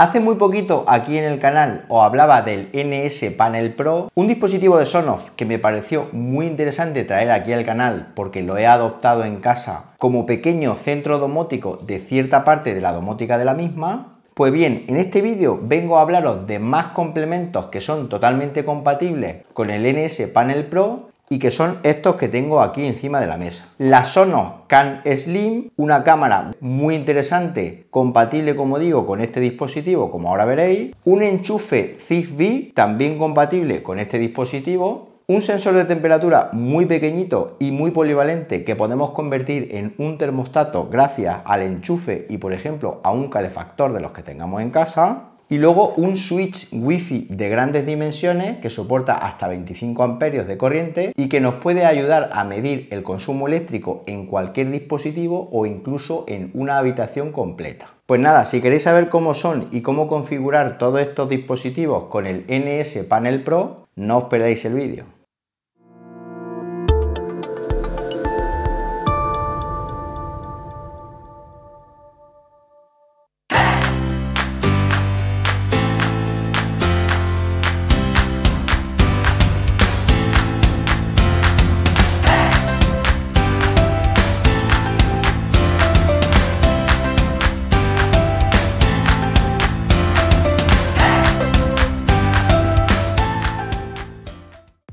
Hace muy poquito aquí en el canal os hablaba del NS Panel Pro, un dispositivo de Sonoff que me pareció muy interesante traer aquí al canal porque lo he adoptado en casa como pequeño centro domótico de cierta parte de la domótica de la misma. Pues bien, en este vídeo vengo a hablaros de más complementos que son totalmente compatibles con el NS Panel Pro y que son estos que tengo aquí encima de la mesa. La Sonos Can Slim, una cámara muy interesante, compatible como digo con este dispositivo, como ahora veréis, un enchufe Zigbee, también compatible con este dispositivo, un sensor de temperatura muy pequeñito y muy polivalente que podemos convertir en un termostato gracias al enchufe y por ejemplo a un calefactor de los que tengamos en casa, y luego un switch wifi de grandes dimensiones que soporta hasta 25 amperios de corriente y que nos puede ayudar a medir el consumo eléctrico en cualquier dispositivo o incluso en una habitación completa. Pues nada, si queréis saber cómo son y cómo configurar todos estos dispositivos con el NS Panel Pro, no os perdáis el vídeo.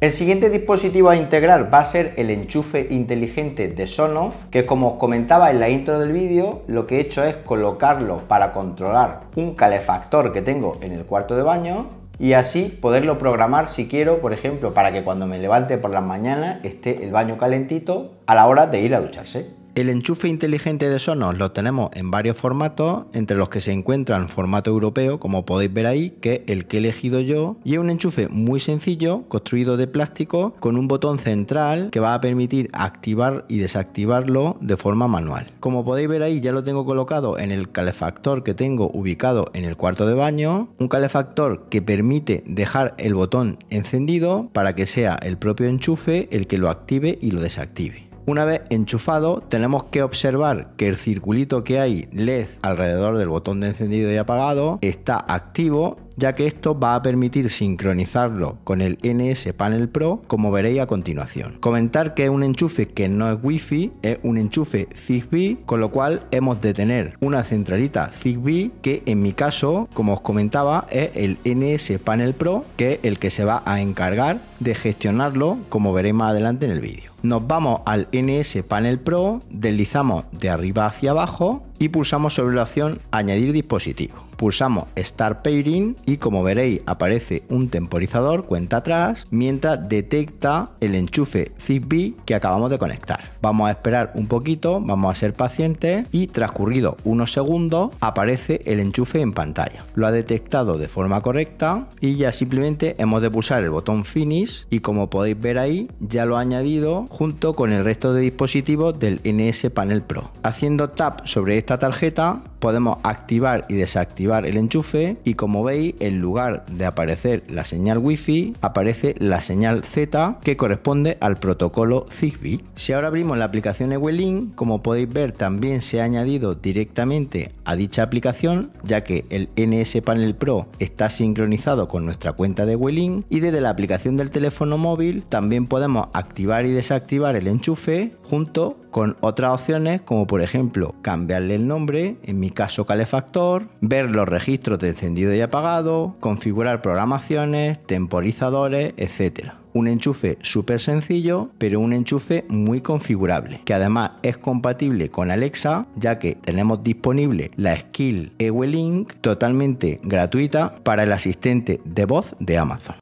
El siguiente dispositivo a integrar va a ser el enchufe inteligente de Sonoff, que como os comentaba en la intro del vídeo, lo que he hecho es colocarlo para controlar un calefactor que tengo en el cuarto de baño y así poderlo programar si quiero, por ejemplo, para que cuando me levante por la mañana esté el baño calentito a la hora de ir a ducharse. El enchufe inteligente de Sonos lo tenemos en varios formatos, entre los que se encuentran formato europeo, como podéis ver ahí, que es el que he elegido yo, y es un enchufe muy sencillo, construido de plástico, con un botón central que va a permitir activar y desactivarlo de forma manual. Como podéis ver ahí, ya lo tengo colocado en el calefactor que tengo ubicado en el cuarto de baño, un calefactor que permite dejar el botón encendido para que sea el propio enchufe el que lo active y lo desactive. Una vez enchufado, tenemos que observar que el circulito que hay LED alrededor del botón de encendido y apagado está activo ya que esto va a permitir sincronizarlo con el NS Panel Pro, como veréis a continuación. Comentar que un enchufe que no es Wi-Fi es un enchufe Zigbee, con lo cual hemos de tener una centralita Zigbee que en mi caso, como os comentaba, es el NS Panel Pro, que es el que se va a encargar de gestionarlo, como veréis más adelante en el vídeo. Nos vamos al NS Panel Pro, deslizamos de arriba hacia abajo y pulsamos sobre la opción añadir dispositivo. Pulsamos Start Pairing y como veréis aparece un temporizador cuenta atrás mientras detecta el enchufe Zigbee que acabamos de conectar. Vamos a esperar un poquito, vamos a ser pacientes y transcurrido unos segundos aparece el enchufe en pantalla. Lo ha detectado de forma correcta y ya simplemente hemos de pulsar el botón Finish y como podéis ver ahí ya lo ha añadido junto con el resto de dispositivos del NS Panel Pro. Haciendo tap sobre este esta tarjeta podemos activar y desactivar el enchufe y como veis en lugar de aparecer la señal wifi aparece la señal Z que corresponde al protocolo Zigbee. Si ahora abrimos la aplicación Welling como podéis ver también se ha añadido directamente a dicha aplicación ya que el NS Panel Pro está sincronizado con nuestra cuenta de Welling y desde la aplicación del teléfono móvil también podemos activar y desactivar el enchufe junto con otras opciones como por ejemplo cambiarle el nombre, en mi caso calefactor, ver los registros de encendido y apagado, configurar programaciones, temporizadores, etc. Un enchufe súper sencillo, pero un enchufe muy configurable, que además es compatible con Alexa, ya que tenemos disponible la skill link totalmente gratuita para el asistente de voz de Amazon.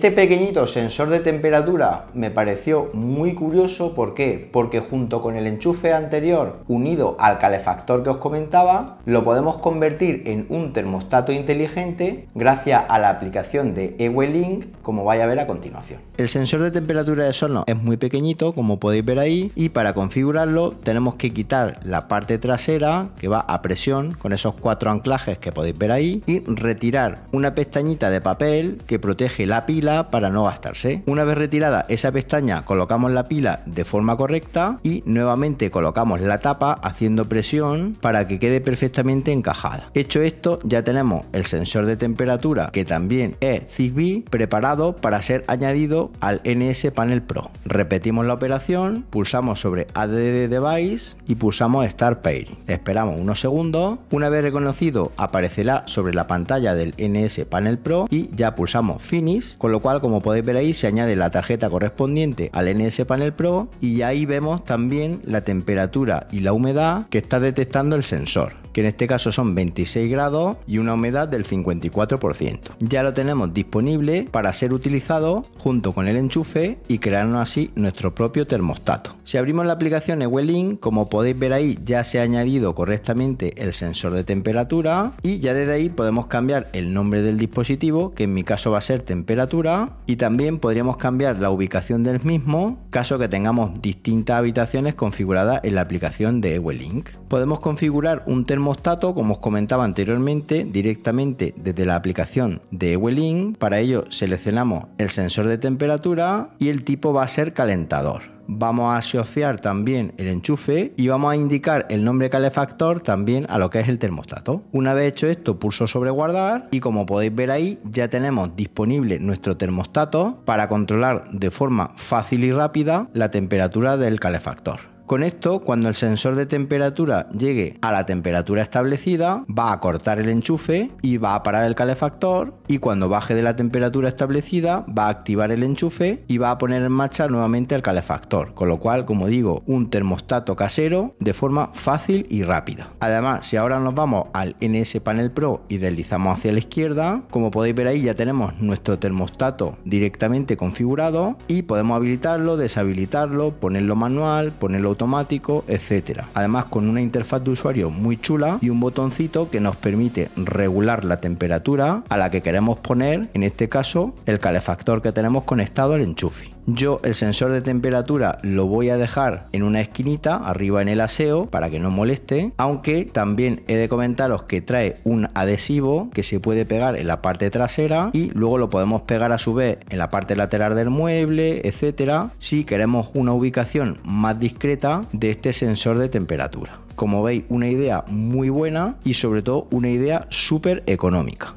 Este pequeñito sensor de temperatura me pareció muy curioso, ¿por Porque junto con el enchufe anterior unido al calefactor que os comentaba, lo podemos convertir en un termostato inteligente gracias a la aplicación de link como vais a ver a continuación. El sensor de temperatura de solno es muy pequeñito, como podéis ver ahí, y para configurarlo tenemos que quitar la parte trasera que va a presión con esos cuatro anclajes que podéis ver ahí y retirar una pestañita de papel que protege la pila para no gastarse. Una vez retirada esa pestaña, colocamos la pila de forma correcta y nuevamente colocamos la tapa haciendo presión para que quede perfectamente encajada. Hecho esto, ya tenemos el sensor de temperatura que también es Zigbee preparado para ser añadido al NS Panel Pro. Repetimos la operación, pulsamos sobre ADD Device y pulsamos Start Pairing. Esperamos unos segundos. Una vez reconocido, aparecerá sobre la pantalla del NS Panel Pro y ya pulsamos Finish, cual como podéis ver ahí se añade la tarjeta correspondiente al NS Panel Pro y ahí vemos también la temperatura y la humedad que está detectando el sensor que en este caso son 26 grados y una humedad del 54%. Ya lo tenemos disponible para ser utilizado junto con el enchufe y crearnos así nuestro propio termostato. Si abrimos la aplicación Ewelink, como podéis ver ahí ya se ha añadido correctamente el sensor de temperatura y ya desde ahí podemos cambiar el nombre del dispositivo, que en mi caso va a ser temperatura, y también podríamos cambiar la ubicación del mismo, caso que tengamos distintas habitaciones configuradas en la aplicación de Ewelink. Podemos configurar un termostato, como os comentaba anteriormente, directamente desde la aplicación de Ewelink. Para ello seleccionamos el sensor de de temperatura y el tipo va a ser calentador. Vamos a asociar también el enchufe y vamos a indicar el nombre calefactor también a lo que es el termostato. Una vez hecho esto, pulso sobre guardar y como podéis ver ahí ya tenemos disponible nuestro termostato para controlar de forma fácil y rápida la temperatura del calefactor. Con esto, cuando el sensor de temperatura llegue a la temperatura establecida, va a cortar el enchufe y va a parar el calefactor y cuando baje de la temperatura establecida, va a activar el enchufe y va a poner en marcha nuevamente el calefactor. Con lo cual, como digo, un termostato casero de forma fácil y rápida. Además, si ahora nos vamos al NS Panel Pro y deslizamos hacia la izquierda, como podéis ver ahí ya tenemos nuestro termostato directamente configurado y podemos habilitarlo, deshabilitarlo, ponerlo manual, ponerlo automático, etcétera Además con una interfaz de usuario muy chula y un botoncito que nos permite regular la temperatura a la que queremos poner, en este caso, el calefactor que tenemos conectado al enchufe. Yo el sensor de temperatura lo voy a dejar en una esquinita, arriba en el aseo, para que no moleste. Aunque también he de comentaros que trae un adhesivo que se puede pegar en la parte trasera y luego lo podemos pegar a su vez en la parte lateral del mueble, etcétera, si queremos una ubicación más discreta de este sensor de temperatura. Como veis, una idea muy buena y sobre todo una idea súper económica.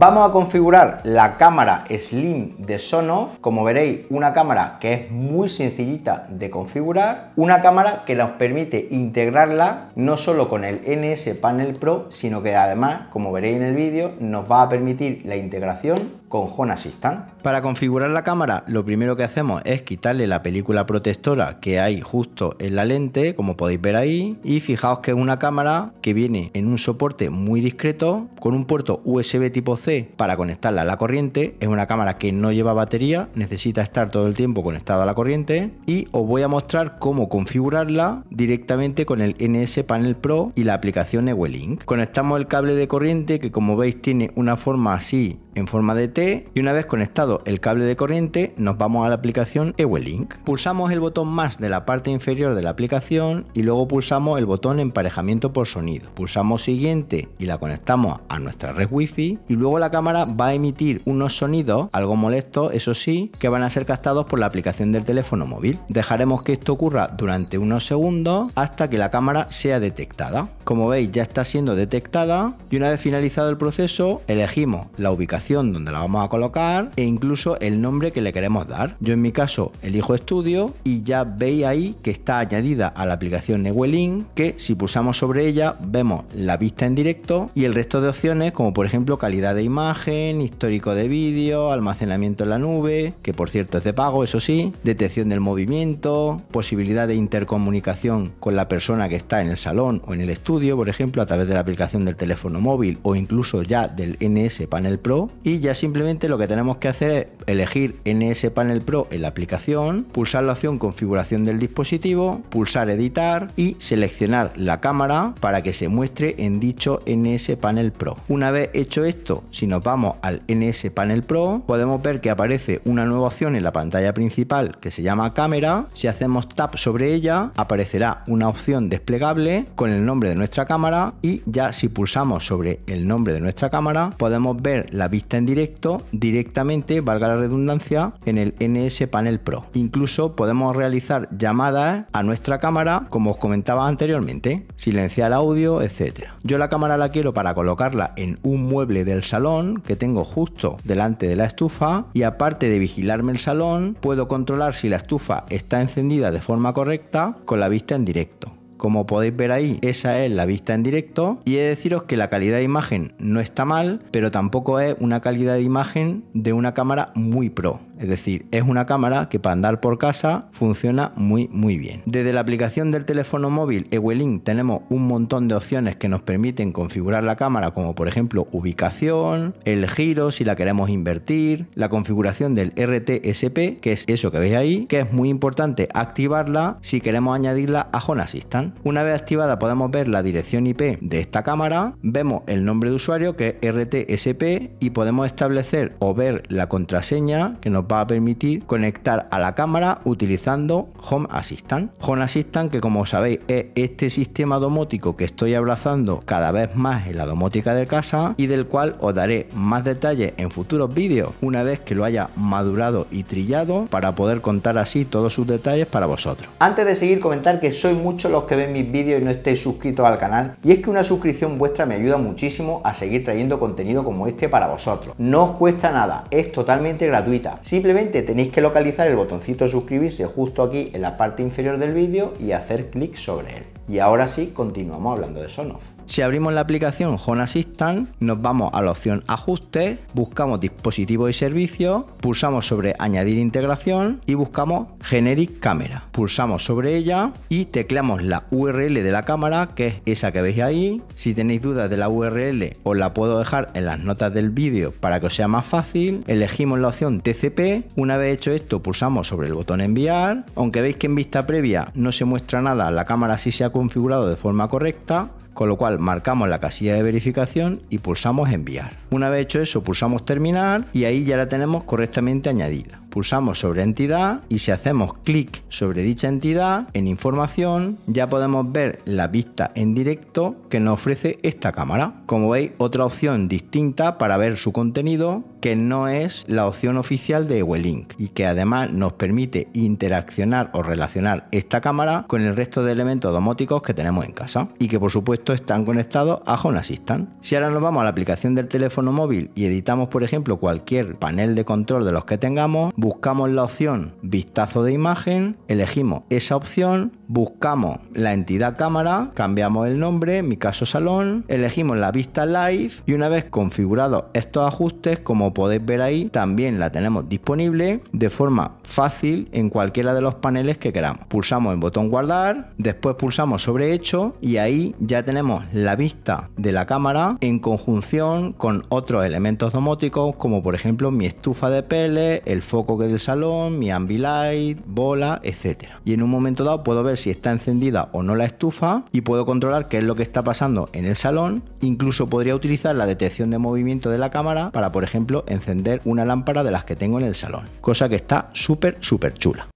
Vamos a configurar la cámara Slim de Sonoff, como veréis una cámara que es muy sencillita de configurar, una cámara que nos permite integrarla no solo con el NS Panel Pro, sino que además, como veréis en el vídeo, nos va a permitir la integración con Home Assistant. Para configurar la cámara, lo primero que hacemos es quitarle la película protectora que hay justo en la lente, como podéis ver ahí, y fijaos que es una cámara que viene en un soporte muy discreto, con un puerto USB tipo C para conectarla a la corriente, es una cámara que no lleva batería, necesita estar todo el tiempo conectada a la corriente, y os voy a mostrar cómo configurarla directamente con el NS Panel Pro y la aplicación Ewelink. Conectamos el cable de corriente que como veis tiene una forma así en forma de T y una vez conectado el cable de corriente, nos vamos a la aplicación Ewelink. Pulsamos el botón más de la parte inferior de la aplicación y luego pulsamos el botón emparejamiento por sonido. Pulsamos siguiente y la conectamos a nuestra red wifi y luego la cámara va a emitir unos sonidos, algo molestos eso sí, que van a ser captados por la aplicación del teléfono móvil. Dejaremos que esto ocurra durante unos segundos hasta que la cámara sea detectada. Como veis ya está siendo detectada y una vez finalizado el proceso elegimos la ubicación donde la vamos a colocar e incluso el nombre que le queremos dar. Yo en mi caso elijo estudio y ya veis ahí que está añadida a la aplicación Newelink que si pulsamos sobre ella vemos la vista en directo y el resto de opciones como por ejemplo calidad de imagen, histórico de vídeo, almacenamiento en la nube, que por cierto es de pago, eso sí, detección del movimiento, posibilidad de intercomunicación con la persona que está en el salón o en el estudio, por ejemplo, a través de la aplicación del teléfono móvil o incluso ya del NS Panel Pro y ya simplemente lo que tenemos que hacer elegir NS Panel Pro en la aplicación, pulsar la opción configuración del dispositivo, pulsar editar y seleccionar la cámara para que se muestre en dicho NS Panel Pro. Una vez hecho esto, si nos vamos al NS Panel Pro, podemos ver que aparece una nueva opción en la pantalla principal que se llama cámara. Si hacemos tap sobre ella, aparecerá una opción desplegable con el nombre de nuestra cámara y ya si pulsamos sobre el nombre de nuestra cámara, podemos ver la vista en directo directamente valga la redundancia, en el NS Panel Pro. Incluso podemos realizar llamadas a nuestra cámara, como os comentaba anteriormente, silenciar audio, etc. Yo la cámara la quiero para colocarla en un mueble del salón que tengo justo delante de la estufa y aparte de vigilarme el salón, puedo controlar si la estufa está encendida de forma correcta con la vista en directo. Como podéis ver ahí, esa es la vista en directo y he de deciros que la calidad de imagen no está mal, pero tampoco es una calidad de imagen de una cámara muy pro. Es decir, es una cámara que para andar por casa funciona muy muy bien. Desde la aplicación del teléfono móvil Ewelink tenemos un montón de opciones que nos permiten configurar la cámara como por ejemplo ubicación, el giro si la queremos invertir, la configuración del RTSP que es eso que veis ahí, que es muy importante activarla si queremos añadirla a Home Assistant. Una vez activada podemos ver la dirección IP de esta cámara, vemos el nombre de usuario que es RTSP y podemos establecer o ver la contraseña que nos va a permitir conectar a la cámara utilizando Home Assistant. Home Assistant que como sabéis es este sistema domótico que estoy abrazando cada vez más en la domótica de casa y del cual os daré más detalles en futuros vídeos una vez que lo haya madurado y trillado para poder contar así todos sus detalles para vosotros. Antes de seguir comentar que soy mucho los que en mis vídeos y no estéis suscritos al canal. Y es que una suscripción vuestra me ayuda muchísimo a seguir trayendo contenido como este para vosotros. No os cuesta nada, es totalmente gratuita. Simplemente tenéis que localizar el botoncito de suscribirse justo aquí en la parte inferior del vídeo y hacer clic sobre él. Y ahora sí, continuamos hablando de Sonoff. Si abrimos la aplicación Home Assistant, nos vamos a la opción Ajustes, buscamos Dispositivos y Servicios, pulsamos sobre Añadir integración y buscamos Generic Cámara. Pulsamos sobre ella y tecleamos la URL de la cámara, que es esa que veis ahí. Si tenéis dudas de la URL, os la puedo dejar en las notas del vídeo para que os sea más fácil. Elegimos la opción TCP. Una vez hecho esto, pulsamos sobre el botón Enviar. Aunque veis que en vista previa no se muestra nada, la cámara sí se ha configurado de forma correcta con lo cual marcamos la casilla de verificación y pulsamos enviar. Una vez hecho eso, pulsamos terminar y ahí ya la tenemos correctamente añadida. Pulsamos sobre entidad y si hacemos clic sobre dicha entidad en información ya podemos ver la vista en directo que nos ofrece esta cámara. Como veis, otra opción distinta para ver su contenido que no es la opción oficial de WeLink y que además nos permite interaccionar o relacionar esta cámara con el resto de elementos domóticos que tenemos en casa y que por supuesto están conectados a Home Assistant. Si ahora nos vamos a la aplicación del teléfono móvil y editamos, por ejemplo, cualquier panel de control de los que tengamos, buscamos la opción vistazo de imagen, elegimos esa opción, buscamos la entidad cámara, cambiamos el nombre, mi caso salón, elegimos la vista live y una vez configurados estos ajustes, como podéis ver ahí, también la tenemos disponible de forma fácil en cualquiera de los paneles que queramos. Pulsamos en botón guardar, después pulsamos sobre hecho y ahí ya tenemos la vista de la cámara en conjunción con otros elementos domóticos como por ejemplo mi estufa de pele, el foco que del salón, mi ambilight, bola, etcétera. Y en un momento dado puedo ver si está encendida o no la estufa y puedo controlar qué es lo que está pasando en el salón. Incluso podría utilizar la detección de movimiento de la cámara para, por ejemplo, encender una lámpara de las que tengo en el salón. Cosa que está súper, súper chula.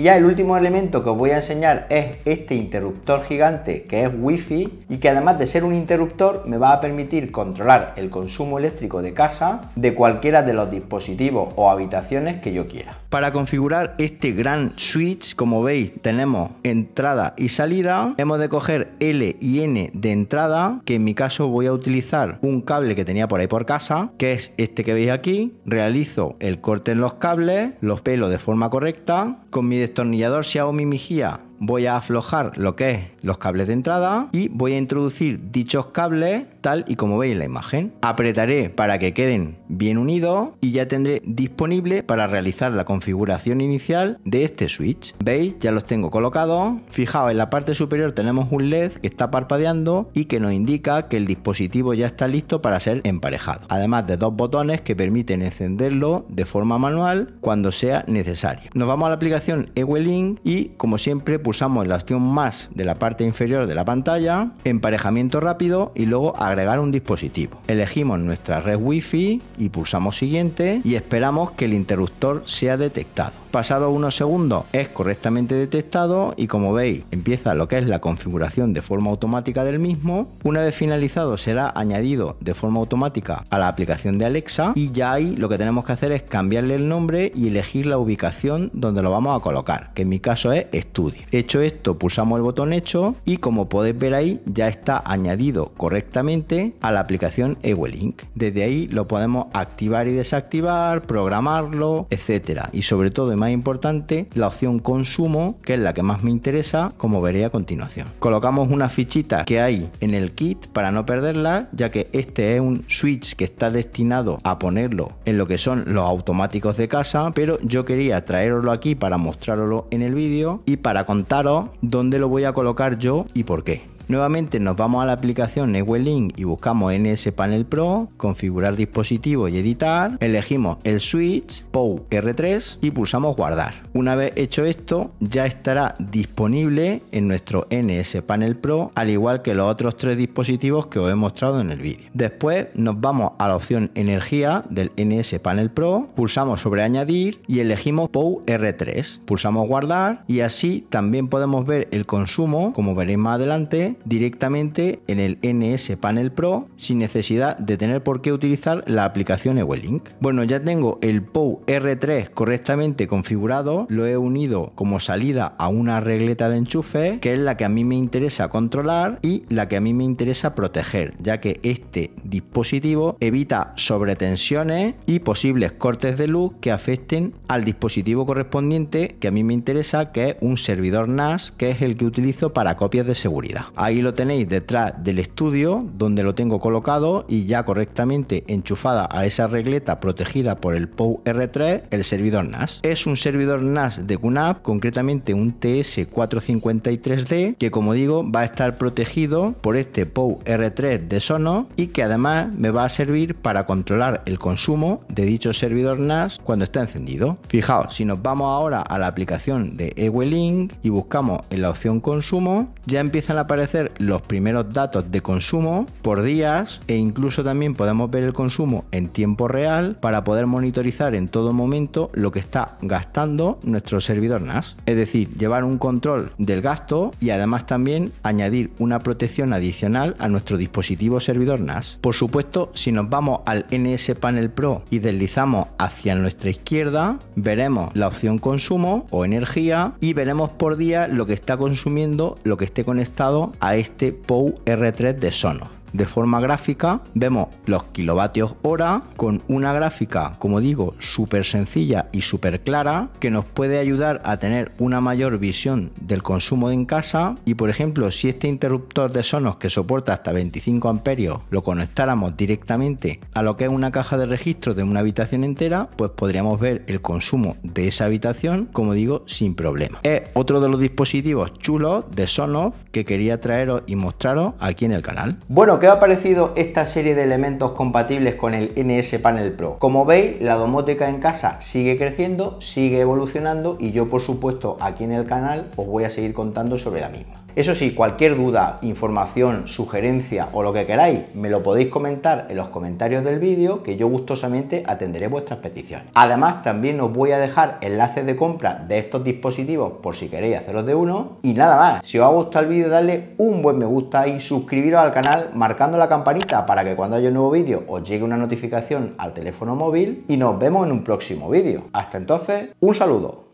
Y ya el último elemento que os voy a enseñar es este interruptor gigante que es wifi y que además de ser un interruptor me va a permitir controlar el consumo eléctrico de casa de cualquiera de los dispositivos o habitaciones que yo quiera. Para configurar este gran switch, como veis, tenemos entrada y salida. Hemos de coger L y N de entrada, que en mi caso voy a utilizar un cable que tenía por ahí por casa, que es este que veis aquí. Realizo el corte en los cables, los pelo de forma correcta con mi destornillador mi Mijia voy a aflojar lo que es los cables de entrada y voy a introducir dichos cables tal y como veis en la imagen. Apretaré para que queden bien unidos y ya tendré disponible para realizar la configuración inicial de este switch. ¿Veis? Ya los tengo colocados. Fijaos, en la parte superior tenemos un LED que está parpadeando y que nos indica que el dispositivo ya está listo para ser emparejado. Además de dos botones que permiten encenderlo de forma manual cuando sea necesario. Nos vamos a la aplicación EWELINK y como siempre pulsamos la opción más de la parte inferior de la pantalla, emparejamiento rápido y luego agregar un dispositivo. Elegimos nuestra red wifi y pulsamos siguiente y esperamos que el interruptor sea detectado. Pasado unos segundos es correctamente detectado y como veis empieza lo que es la configuración de forma automática del mismo. Una vez finalizado será añadido de forma automática a la aplicación de Alexa y ya ahí lo que tenemos que hacer es cambiarle el nombre y elegir la ubicación donde lo vamos a colocar, que en mi caso es estudio Hecho esto pulsamos el botón hecho y como podéis ver ahí ya está añadido correctamente a la aplicación Ewelink. Desde ahí lo podemos activar y desactivar, programarlo, etcétera y sobre todo más importante, la opción consumo, que es la que más me interesa, como veré a continuación. Colocamos una fichita que hay en el kit para no perderla, ya que este es un switch que está destinado a ponerlo en lo que son los automáticos de casa, pero yo quería traerlo aquí para mostrarlo en el vídeo y para contaros dónde lo voy a colocar yo y por qué. Nuevamente nos vamos a la aplicación Network Link y buscamos NS Panel Pro, configurar dispositivo y editar, elegimos el switch POW R3 y pulsamos guardar. Una vez hecho esto, ya estará disponible en nuestro NS Panel Pro, al igual que los otros tres dispositivos que os he mostrado en el vídeo. Después nos vamos a la opción energía del NS Panel Pro, pulsamos sobre añadir y elegimos POW R3, pulsamos guardar y así también podemos ver el consumo, como veréis más adelante, directamente en el NS Panel Pro sin necesidad de tener por qué utilizar la aplicación Ewelink. Bueno, ya tengo el Pow R3 correctamente configurado, lo he unido como salida a una regleta de enchufe que es la que a mí me interesa controlar y la que a mí me interesa proteger, ya que este dispositivo evita sobretensiones y posibles cortes de luz que afecten al dispositivo correspondiente que a mí me interesa, que es un servidor NAS, que es el que utilizo para copias de seguridad. Ahí lo tenéis detrás del estudio donde lo tengo colocado y ya correctamente enchufada a esa regleta protegida por el POW R3, el servidor NAS. Es un servidor NAS de QNAP, concretamente un TS453D, que como digo va a estar protegido por este POW R3 de Sono y que además me va a servir para controlar el consumo de dicho servidor NAS cuando está encendido. Fijaos, si nos vamos ahora a la aplicación de Ewelink y buscamos en la opción consumo, ya empiezan a aparecer los primeros datos de consumo por días e incluso también podemos ver el consumo en tiempo real para poder monitorizar en todo momento lo que está gastando nuestro servidor NAS. Es decir, llevar un control del gasto y además también añadir una protección adicional a nuestro dispositivo servidor NAS. Por supuesto, si nos vamos al NS Panel Pro y deslizamos hacia nuestra izquierda, veremos la opción consumo o energía y veremos por día lo que está consumiendo, lo que esté conectado a este POU R3 de Sonos de forma gráfica, vemos los kilovatios hora con una gráfica, como digo, súper sencilla y súper clara que nos puede ayudar a tener una mayor visión del consumo en casa y por ejemplo si este interruptor de Sonos que soporta hasta 25 amperios lo conectáramos directamente a lo que es una caja de registro de una habitación entera, pues podríamos ver el consumo de esa habitación, como digo, sin problema. Es otro de los dispositivos chulos de Sonos que quería traeros y mostraros aquí en el canal. Bueno, que ha parecido esta serie de elementos compatibles con el NS Panel Pro? Como veis, la domótica en casa sigue creciendo, sigue evolucionando y yo por supuesto aquí en el canal os voy a seguir contando sobre la misma. Eso sí, cualquier duda, información, sugerencia o lo que queráis, me lo podéis comentar en los comentarios del vídeo que yo gustosamente atenderé vuestras peticiones. Además, también os voy a dejar enlaces de compra de estos dispositivos por si queréis haceros de uno. Y nada más, si os ha gustado el vídeo, darle un buen me gusta y suscribiros al canal marcando la campanita para que cuando haya un nuevo vídeo os llegue una notificación al teléfono móvil y nos vemos en un próximo vídeo. Hasta entonces, un saludo.